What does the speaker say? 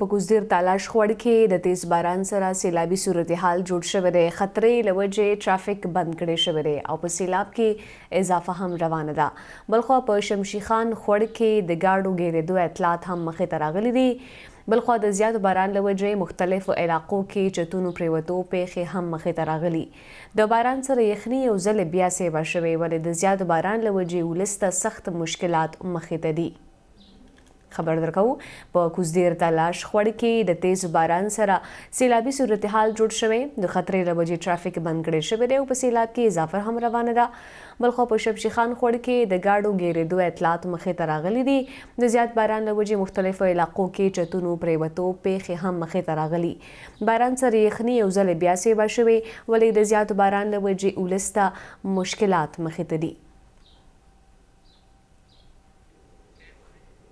په کوزدیر تالاش خوړ کې د تیز باران سره سیلابي صورتحال جوړ شوې ده خطرې لوجې ټرافیک بند کړي شوې ده او په سیلاب کې اضافه هم روانه ده بلخو په شمشي خان خوړ کې د گاډو ګیرېدو اطلاعات هم مخې ته راغلي دي بلخو د زیات باران لوجې مختلفو علاقو کې چتونو پریوتو پیښې هم مخې ته راغلي د باران سره یخني او زل بیا سیوا شوې ولې د زیات باران لوجې ولسته سخت مشکلات مخې ته دي خبر درکو په کوزدیر تلاش خړ کې د تیز باران سره سیلابي صورتحال جوړ شوې د خطرې لبجې ټرافیک بند کړي شوی دی او په سیلاب کې اضافه هم روانه ده بلخو په شبشي خان خړ کې د گاډو ګیرېدو اطلاعات مخې ته راغلي دي د زیات باران لبجې مختلفو علاقو کې چتونو پریوتو پیښې هم مخې ته راغلي باران سره یخني یو ځل بیا سیبا شوې ولې د زیات باران لبجې ولسته مشکلات مخې ته دي